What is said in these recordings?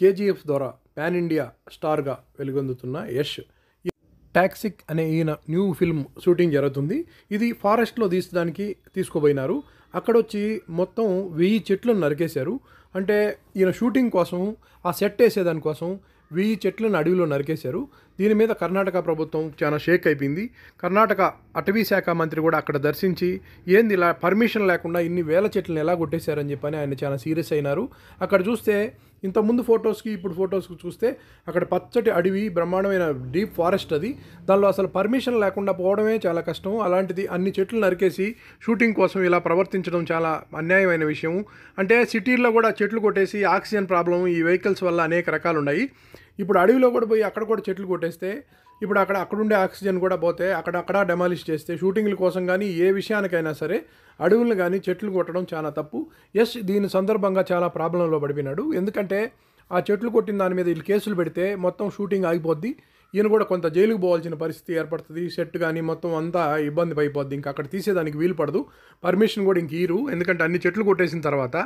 KGF ద్వారా pan India స్టార్గా వెలుగొందుతున్న Yash toxic అనే ఈయన న్యూ ఫిల్మ్ షూటింగ్ జరుగుతుంది ఇది ఫారెస్ట్లో తీసడానికి అక్కడ అక్కడొచ్చి మొత్తం వెయ్యి చెట్లను నరికేశారు అంటే ఈయన షూటింగ్ కోసం ఆ సెట్ వేసేదానికోసం వెయ్యి చెట్లను అడవిలో నరికేశారు దీని మీద కర్ణాటక ప్రభుత్వం చాలా షేక్ అయిపోయింది కర్ణాటక అటవీ శాఖ మంత్రి కూడా అక్కడ దర్శించి ఏంది ఇలా పర్మిషన్ లేకుండా ఇన్ని వేల చెట్లను ఎలా కొట్టేశారని చెప్పని ఆయన చాలా సీరియస్ అయినారు అక్కడ చూస్తే ఇంతకుముందు ఫొటోస్కి ఇప్పుడు ఫొటోస్కి చూస్తే అక్కడ పచ్చటి అడవి బ్రహ్మాండమైన డీప్ ఫారెస్ట్ అది దానిలో అసలు పర్మిషన్ లేకుండా పోవడమే చాలా కష్టం అలాంటిది అన్ని చెట్లు నరికేసి షూటింగ్ కోసం ఇలా ప్రవర్తించడం చాలా అన్యాయమైన విషయం అంటే సిటీల్లో కూడా చెట్లు కొట్టేసి ఆక్సిజన్ ప్రాబ్లం ఈ వెహికల్స్ వల్ల అనేక రకాలు ఉన్నాయి ఇప్పుడు అడవిలో కూడా పోయి అక్కడ కూడా చెట్లు కొట్టేస్తే ఇప్పుడు అక్కడ అక్కడుండే ఆక్సిజన్ కూడా పోతే అక్కడక్కడ డెమాలిష్ చేస్తే షూటింగ్ల కోసం కానీ ఏ విషయానికైనా సరే అడవులను కానీ చెట్లు కొట్టడం చాలా తప్పు ఎస్ దీని సందర్భంగా చాలా ప్రాబ్లంలో పడిపోయినాడు ఎందుకంటే ఆ చెట్లు కొట్టిన దాని మీద వీళ్ళు కేసులు పెడితే మొత్తం షూటింగ్ ఆగిపోద్ది ఈయన కూడా కొంత జైలుకు పోవాల్సిన పరిస్థితి ఏర్పడుతుంది సెట్ కానీ మొత్తం అంతా ఇబ్బంది పైపోద్ది ఇంకా అక్కడ తీసేదానికి వీలు పడదు పర్మిషన్ కూడా ఇంక ఇరు ఎందుకంటే అన్ని చెట్లు కొట్టేసిన తర్వాత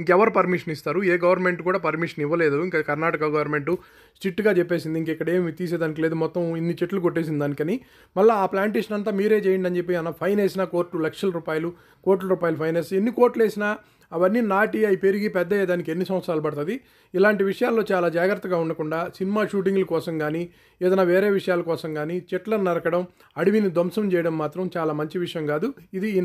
ఇంకెవరు పర్మిషన్ ఇస్తారు ఏ గవర్నమెంట్ కూడా పర్మిషన్ ఇవ్వలేదు ఇంకా కర్ణాటక గవర్నమెంట్ స్ట్రిక్ట్గా చెప్పేసింది ఇంక ఏమి తీసేదానికి లేదు మొత్తం ఇన్ని చెట్లు కొట్టేసింది దానికని మళ్ళీ ఆ ప్లాంటేషన్ అంతా మీరే చేయండి అని చెప్పి అన్న ఫైన్ వేసిన కోర్టు లక్షల రూపాయలు కోట్ల రూపాయలు ఫైన్ వేసి ఎన్ని కోట్లు వేసినా అవన్నీ నాటి అవి పెరిగి పెద్ద అయ్యేదానికి ఎన్ని సంవత్సరాలు పడుతుంది ఇలాంటి విషయాల్లో చాలా జాగ్రత్తగా ఉండకుండా సినిమా షూటింగ్ల కోసం కానీ ఏదైనా వేరే విషయాల కోసం కానీ చెట్లను నరకడం అడవిని ధ్వంసం చేయడం మాత్రం చాలా మంచి విషయం కాదు ఇది